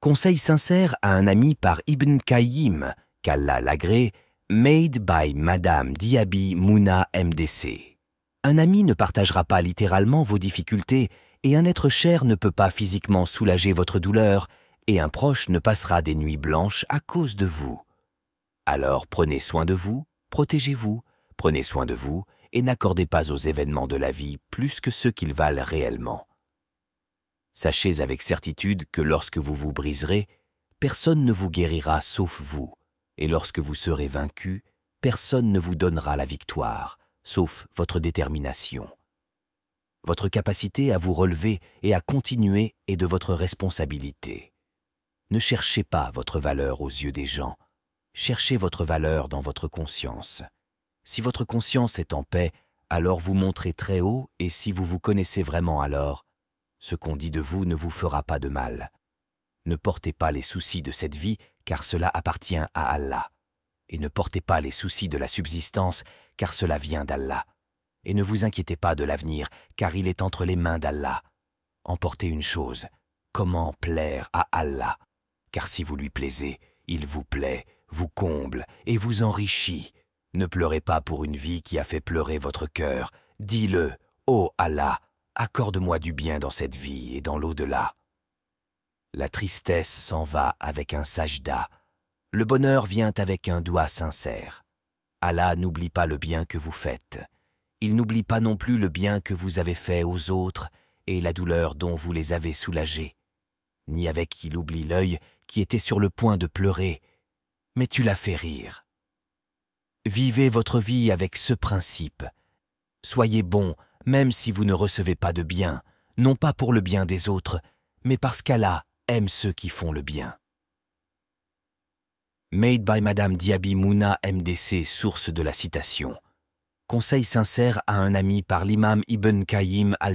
Conseil sincère à un ami par Ibn Kayyim, qu'Allah Lagré, made by Madame Diaby Mouna MDC. Un ami ne partagera pas littéralement vos difficultés et un être cher ne peut pas physiquement soulager votre douleur et un proche ne passera des nuits blanches à cause de vous. Alors prenez soin de vous, protégez-vous, prenez soin de vous et n'accordez pas aux événements de la vie plus que ceux qu'ils valent réellement. Sachez avec certitude que lorsque vous vous briserez, personne ne vous guérira sauf vous, et lorsque vous serez vaincu, personne ne vous donnera la victoire, sauf votre détermination. Votre capacité à vous relever et à continuer est de votre responsabilité. Ne cherchez pas votre valeur aux yeux des gens, cherchez votre valeur dans votre conscience. Si votre conscience est en paix, alors vous montrez très haut et si vous vous connaissez vraiment alors, ce qu'on dit de vous ne vous fera pas de mal. Ne portez pas les soucis de cette vie, car cela appartient à Allah. Et ne portez pas les soucis de la subsistance, car cela vient d'Allah. Et ne vous inquiétez pas de l'avenir, car il est entre les mains d'Allah. Emportez une chose, comment plaire à Allah Car si vous lui plaisez, il vous plaît, vous comble et vous enrichit. Ne pleurez pas pour une vie qui a fait pleurer votre cœur. Dis-le, ô Allah, accorde-moi du bien dans cette vie et dans l'au-delà. La tristesse s'en va avec un sajda, le bonheur vient avec un doigt sincère. Allah n'oublie pas le bien que vous faites, il n'oublie pas non plus le bien que vous avez fait aux autres et la douleur dont vous les avez soulagés, ni avec il oublie l'œil qui était sur le point de pleurer, mais tu l'as fait rire. Vivez votre vie avec ce principe. Soyez bon! même si vous ne recevez pas de bien, non pas pour le bien des autres, mais parce qu'Allah aime ceux qui font le bien. Made by Madame Diaby Mouna MDC, source de la citation. Conseil sincère à un ami par l'imam Ibn Kayyim al